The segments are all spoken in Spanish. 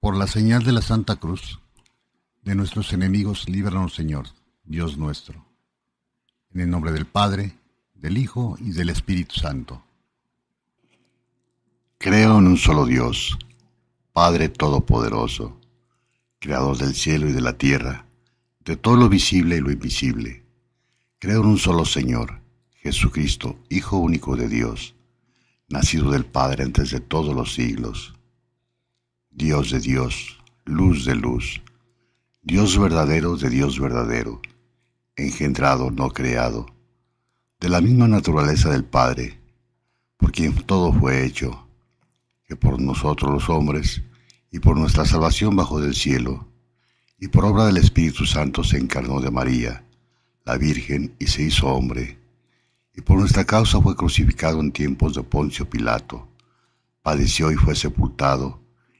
Por la señal de la Santa Cruz, de nuestros enemigos, líbranos, Señor, Dios nuestro. En el nombre del Padre, del Hijo y del Espíritu Santo. Creo en un solo Dios, Padre Todopoderoso, Creador del cielo y de la tierra, de todo lo visible y lo invisible. Creo en un solo Señor, Jesucristo, Hijo único de Dios, nacido del Padre antes de todos los siglos Dios de Dios, luz de luz, Dios verdadero de Dios verdadero, engendrado, no creado, de la misma naturaleza del Padre, por quien todo fue hecho, que por nosotros los hombres, y por nuestra salvación bajo del cielo, y por obra del Espíritu Santo se encarnó de María, la Virgen, y se hizo hombre, y por nuestra causa fue crucificado en tiempos de Poncio Pilato, padeció y fue sepultado,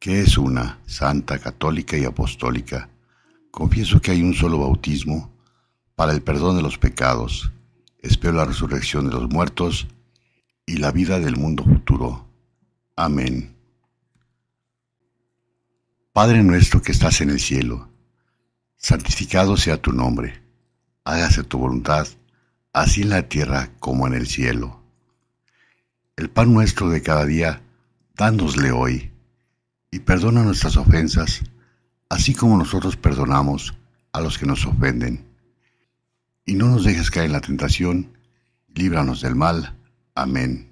que es una, santa, católica y apostólica. Confieso que hay un solo bautismo para el perdón de los pecados. Espero la resurrección de los muertos y la vida del mundo futuro. Amén. Padre nuestro que estás en el cielo, santificado sea tu nombre. Hágase tu voluntad, así en la tierra como en el cielo. El pan nuestro de cada día, dánosle hoy y perdona nuestras ofensas, así como nosotros perdonamos a los que nos ofenden. Y no nos dejes caer en la tentación, líbranos del mal. Amén.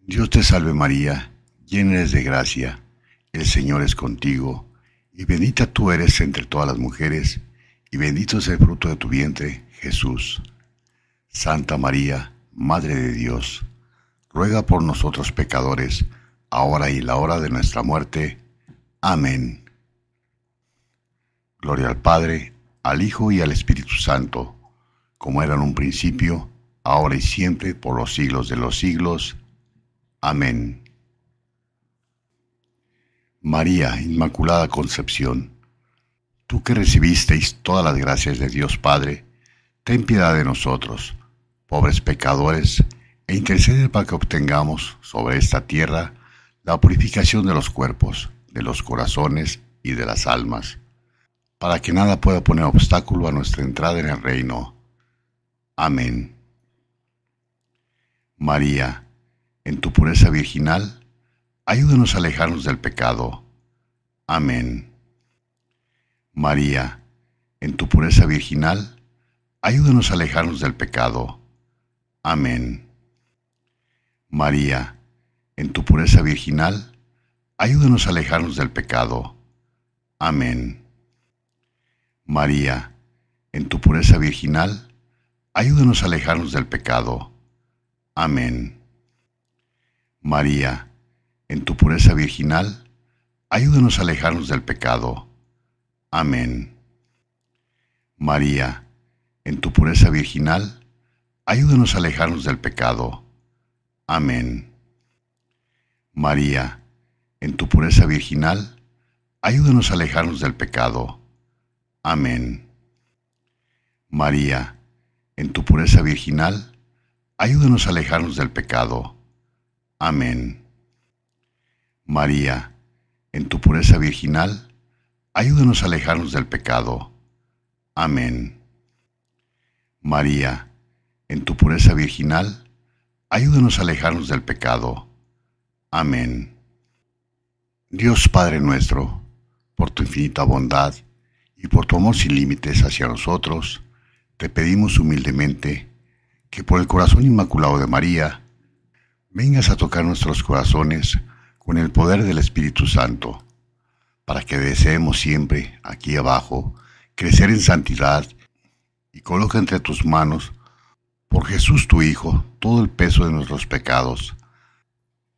Dios te salve María, llena eres de gracia, el Señor es contigo, y bendita tú eres entre todas las mujeres, y bendito es el fruto de tu vientre, Jesús. Santa María, Madre de Dios, ruega por nosotros pecadores, ahora y la hora de nuestra muerte. Amén. Gloria al Padre, al Hijo y al Espíritu Santo, como era en un principio, ahora y siempre, por los siglos de los siglos. Amén. María, Inmaculada Concepción, tú que recibisteis todas las gracias de Dios Padre, ten piedad de nosotros, pobres pecadores, e intercede para que obtengamos sobre esta tierra la purificación de los cuerpos, de los corazones y de las almas, para que nada pueda poner obstáculo a nuestra entrada en el reino. Amén. María, en tu pureza virginal, ayúdanos a alejarnos del pecado. Amén. María, en tu pureza virginal, ayúdanos a alejarnos del pecado. Amén. María, en tu pureza virginal, ayúdanos a alejarnos del pecado. Amén. María, en tu pureza virginal, ayúdanos a alejarnos del pecado. Amén. María, en tu pureza virginal, ayúdanos a alejarnos del pecado. Amén. María, en tu pureza virginal, ayúdanos a alejarnos del pecado. Amén. María, en tu pureza virginal, ayúdanos a alejarnos del pecado. Amén. María, en tu pureza virginal, ayúdanos a alejarnos del pecado. Amén. María, en tu pureza virginal, ayúdanos a alejarnos del pecado. Amén. María, en tu pureza virginal, ayúdanos a alejarnos del pecado. Amén. Dios Padre nuestro, por tu infinita bondad y por tu amor sin límites hacia nosotros, te pedimos humildemente que por el corazón inmaculado de María, vengas a tocar nuestros corazones con el poder del Espíritu Santo, para que deseemos siempre, aquí abajo, crecer en santidad y coloca entre tus manos, por Jesús tu Hijo, todo el peso de nuestros pecados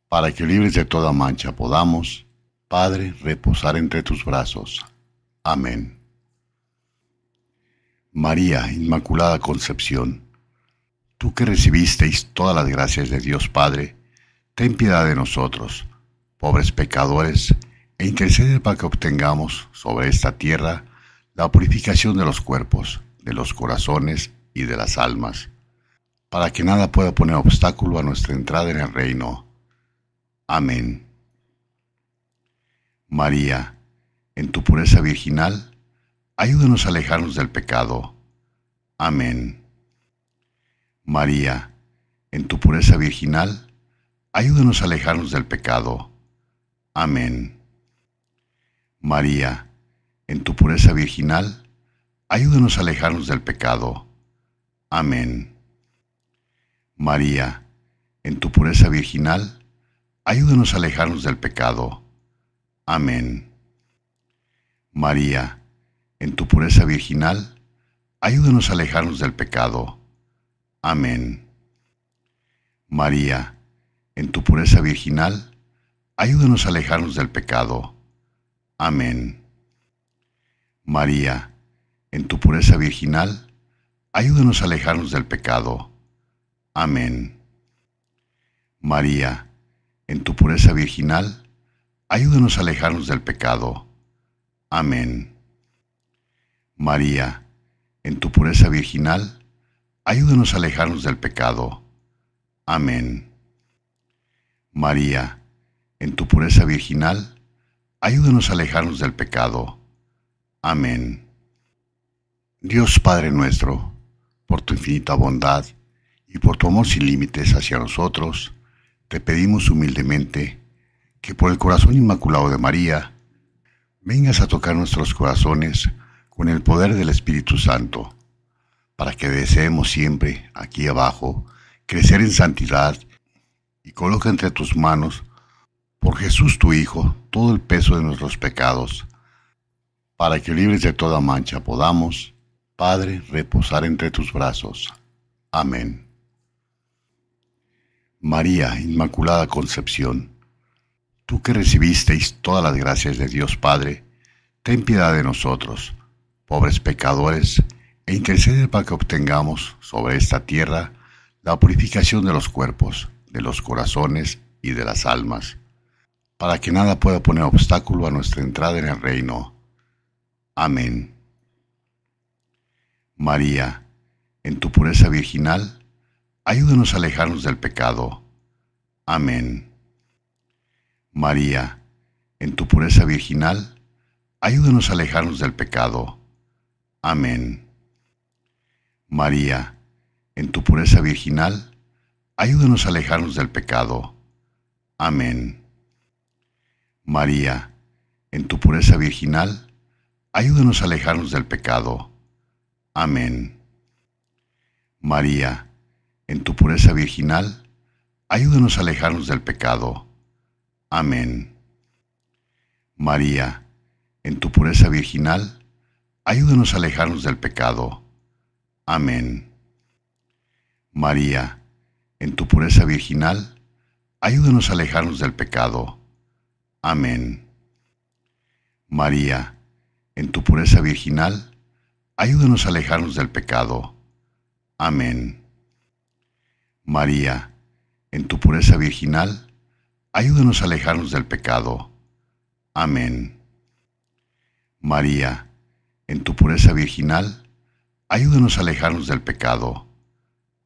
para que libres de toda mancha podamos, Padre, reposar entre tus brazos. Amén. María, Inmaculada Concepción, tú que recibisteis todas las gracias de Dios Padre, ten piedad de nosotros, pobres pecadores, e intercede para que obtengamos sobre esta tierra la purificación de los cuerpos, de los corazones y de las almas, para que nada pueda poner obstáculo a nuestra entrada en el reino Amén. María, en tu pureza virginal, ayúdanos a alejarnos del pecado. Amén. María, en tu pureza virginal, ayúdanos a alejarnos del pecado. Amén. María, en tu pureza virginal, ayúdanos a alejarnos del pecado. Amén. María, en tu pureza virginal, Ayúdanos a alejarnos del pecado. Amén. María, en tu pureza virginal, ayúdanos a alejarnos del pecado. Amén. María, en tu pureza virginal, ayúdanos a alejarnos del pecado. Amén. María, en tu pureza virginal, ayúdanos a alejarnos del pecado. Amén. María, en tu pureza virginal, ayúdanos a alejarnos del pecado. Amén. María, en tu pureza virginal, ayúdanos a alejarnos del pecado. Amén. María, en tu pureza virginal, ayúdanos a alejarnos del pecado. Amén. Dios Padre nuestro, por tu infinita bondad y por tu amor sin límites hacia nosotros, te pedimos humildemente que por el corazón inmaculado de María vengas a tocar nuestros corazones con el poder del Espíritu Santo, para que deseemos siempre, aquí abajo, crecer en santidad y coloca entre tus manos, por Jesús tu Hijo, todo el peso de nuestros pecados, para que libres de toda mancha podamos, Padre, reposar entre tus brazos. Amén. María, Inmaculada Concepción, tú que recibisteis todas las gracias de Dios Padre, ten piedad de nosotros, pobres pecadores, e intercede para que obtengamos sobre esta tierra la purificación de los cuerpos, de los corazones y de las almas, para que nada pueda poner obstáculo a nuestra entrada en el reino. Amén. María, en tu pureza virginal, Ayúdanos a alejarnos del pecado. Amén. María, en tu pureza virginal, ayúdanos a alejarnos del pecado. Amén. María, en tu pureza virginal, ayúdanos a alejarnos del pecado. Amén. María, en tu pureza virginal, ayúdanos a alejarnos del pecado. Amén. María, en tu pureza virginal, ayúdanos a alejarnos del pecado. Amén. María, en tu pureza virginal, ayúdanos a alejarnos del pecado. Amén. María, en tu pureza virginal, ayúdanos a alejarnos del pecado. Amén. María, en tu pureza virginal, ayúdanos a alejarnos del pecado. Amén. María, en tu pureza virginal, ayúdanos a alejarnos del pecado. Amén. María, en tu pureza virginal, ayúdanos a alejarnos del pecado.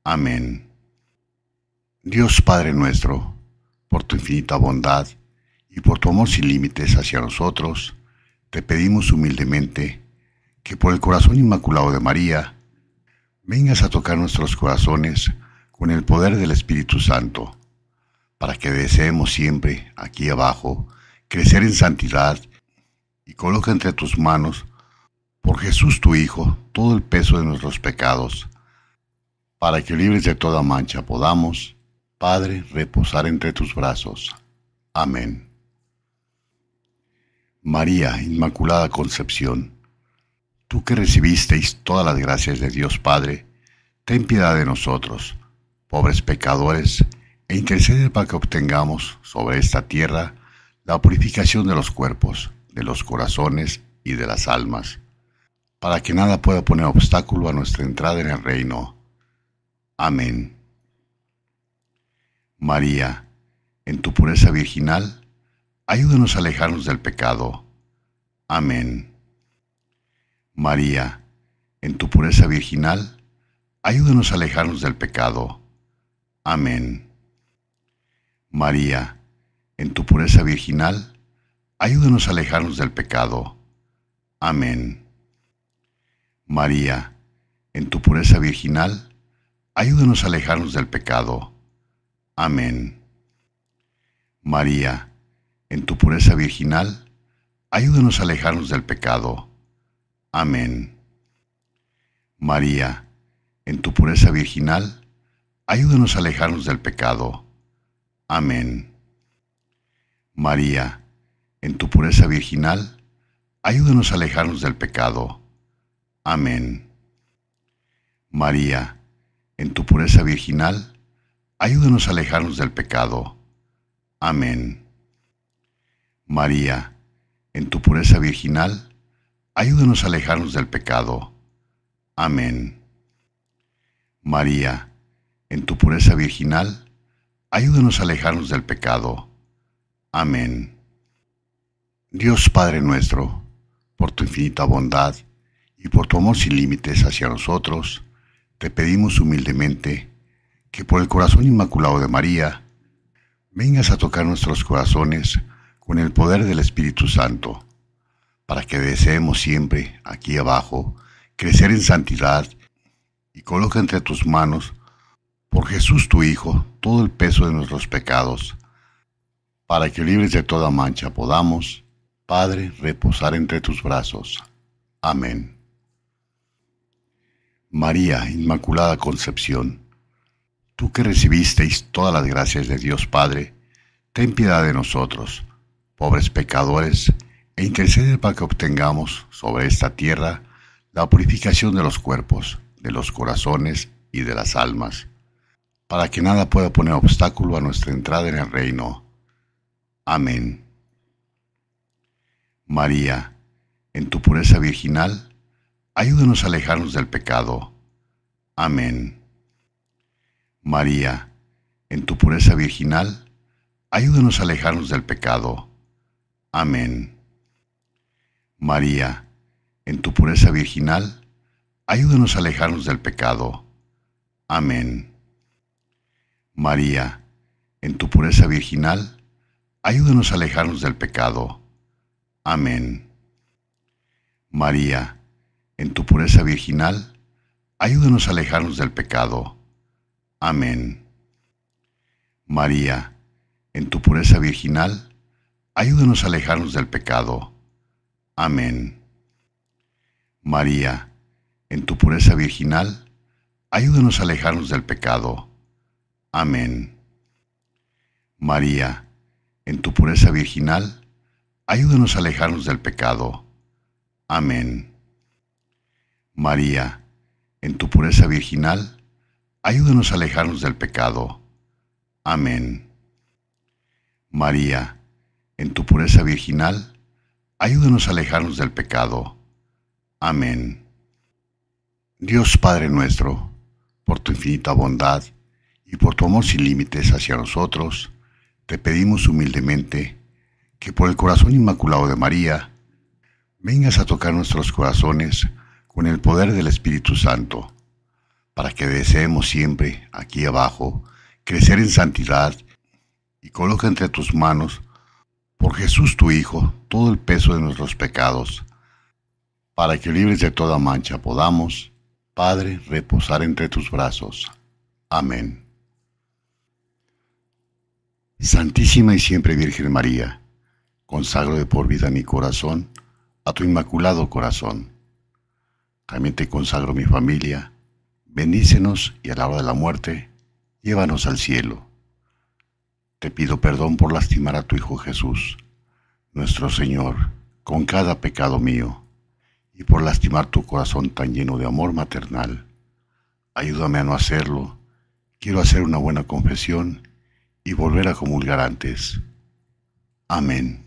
Amén. Dios Padre nuestro, por tu infinita bondad y por tu amor sin límites hacia nosotros, te pedimos humildemente que por el corazón inmaculado de María, vengas a tocar nuestros corazones con el poder del Espíritu Santo, para que deseemos siempre, aquí abajo, crecer en santidad y coloca entre tus manos, por Jesús tu Hijo, todo el peso de nuestros pecados, para que libres de toda mancha podamos, Padre, reposar entre tus brazos. Amén. María, Inmaculada Concepción, tú que recibisteis todas las gracias de Dios Padre, ten piedad de nosotros pobres pecadores, e intercede para que obtengamos sobre esta tierra la purificación de los cuerpos, de los corazones y de las almas, para que nada pueda poner obstáculo a nuestra entrada en el reino. Amén. María, en tu pureza virginal, ayúdanos a alejarnos del pecado. Amén. María, en tu pureza virginal, ayúdanos a alejarnos del pecado. Amén. María, en tu pureza virginal, ayúdanos a alejarnos del pecado. Amén. María, en tu pureza virginal, ayúdanos a alejarnos del pecado. Amén. María, en tu pureza virginal, ayúdanos a alejarnos del pecado. Amén. María, en tu pureza virginal, ayúdanos a alejarnos del pecado. Amén. María, en tu pureza virginal, ayúdanos a alejarnos del pecado. Amén. María, en tu pureza virginal, ayúdanos a alejarnos del pecado. Amén. María, en tu pureza virginal, ayúdanos a alejarnos del pecado. Amén. María, en tu pureza virginal, ayúdanos a alejarnos del pecado. Amén. Dios Padre nuestro, por tu infinita bondad y por tu amor sin límites hacia nosotros, te pedimos humildemente que por el corazón inmaculado de María, vengas a tocar nuestros corazones con el poder del Espíritu Santo, para que deseemos siempre, aquí abajo, crecer en santidad y coloca entre tus manos por Jesús tu Hijo, todo el peso de nuestros pecados, para que libres de toda mancha podamos, Padre, reposar entre tus brazos. Amén. María, Inmaculada Concepción, tú que recibisteis todas las gracias de Dios Padre, ten piedad de nosotros, pobres pecadores, e intercede para que obtengamos sobre esta tierra la purificación de los cuerpos, de los corazones y de las almas para que nada pueda poner obstáculo a nuestra entrada en el reino. Amén. María, en tu pureza virginal, ayúdanos a alejarnos del pecado. Amén. María, en tu pureza virginal, ayúdanos a alejarnos del pecado. Amén. María, en tu pureza virginal, ayúdanos a alejarnos del pecado. Amén. María, en tu pureza virginal, ayúdanos a alejarnos del pecado. Amén. María, en tu pureza virginal, ayúdanos a alejarnos del pecado. Amén. María, en tu pureza virginal, ayúdanos a alejarnos del pecado. Amén. María, en tu pureza virginal, ayúdanos a alejarnos del pecado. Amén. María, en tu pureza virginal, ayúdanos a alejarnos del pecado. Amén. María, en tu pureza virginal, ayúdanos a alejarnos del pecado. Amén. María, en tu pureza virginal, ayúdanos a alejarnos del pecado. Amén. Dios Padre nuestro, por tu infinita bondad, y por tu amor sin límites hacia nosotros, te pedimos humildemente que por el corazón inmaculado de María, vengas a tocar nuestros corazones con el poder del Espíritu Santo, para que deseemos siempre, aquí abajo, crecer en santidad y coloca entre tus manos, por Jesús tu Hijo, todo el peso de nuestros pecados, para que libres de toda mancha podamos, Padre, reposar entre tus brazos. Amén. Santísima y siempre Virgen María, consagro de por vida mi corazón a tu inmaculado corazón. También te consagro mi familia, bendícenos y a la hora de la muerte, llévanos al cielo. Te pido perdón por lastimar a tu Hijo Jesús, nuestro Señor, con cada pecado mío, y por lastimar tu corazón tan lleno de amor maternal. Ayúdame a no hacerlo, quiero hacer una buena confesión y volver a comulgar antes. Amén.